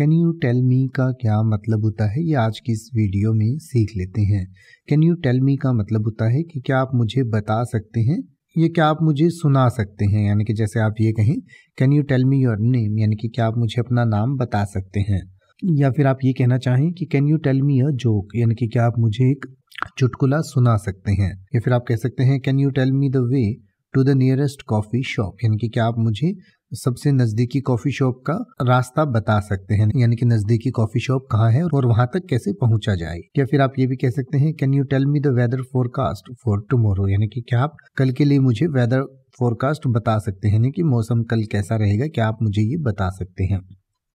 can you tell मी का क्या मतलब होता है ये आज की इस वीडियो में सीख लेते हैं कैन यू टेल मी का मतलब होता है कि क्या आप मुझे बता सकते हैं ये क्या आप मुझे सुना सकते हैं यानी कि जैसे आप ये कहें can you tell me your name यानी कि क्या आप मुझे अपना नाम बता सकते हैं या फिर आप ये कहना चाहें कि can you tell me a joke यानी कि क्या आप मुझे एक चुटकुला सुना सकते हैं या फिर आप कह सकते हैं can you tell me the way to the nearest coffee shop यानी कि क्या आप मुझे सबसे नज़दीकी कॉफ़ी शॉप का रास्ता बता सकते हैं यानी कि नज़दीकी कॉफ़ी शॉप कहाँ है और वहाँ तक कैसे पहुँचा जाए या फिर आप ये भी कह सकते हैं can you tell me the weather forecast for tomorrow यानी कि क्या आप कल के लिए मुझे वेदर फोरकास्ट बता सकते हैं यानी कि मौसम कल कैसा रहेगा क्या आप मुझे ये बता सकते हैं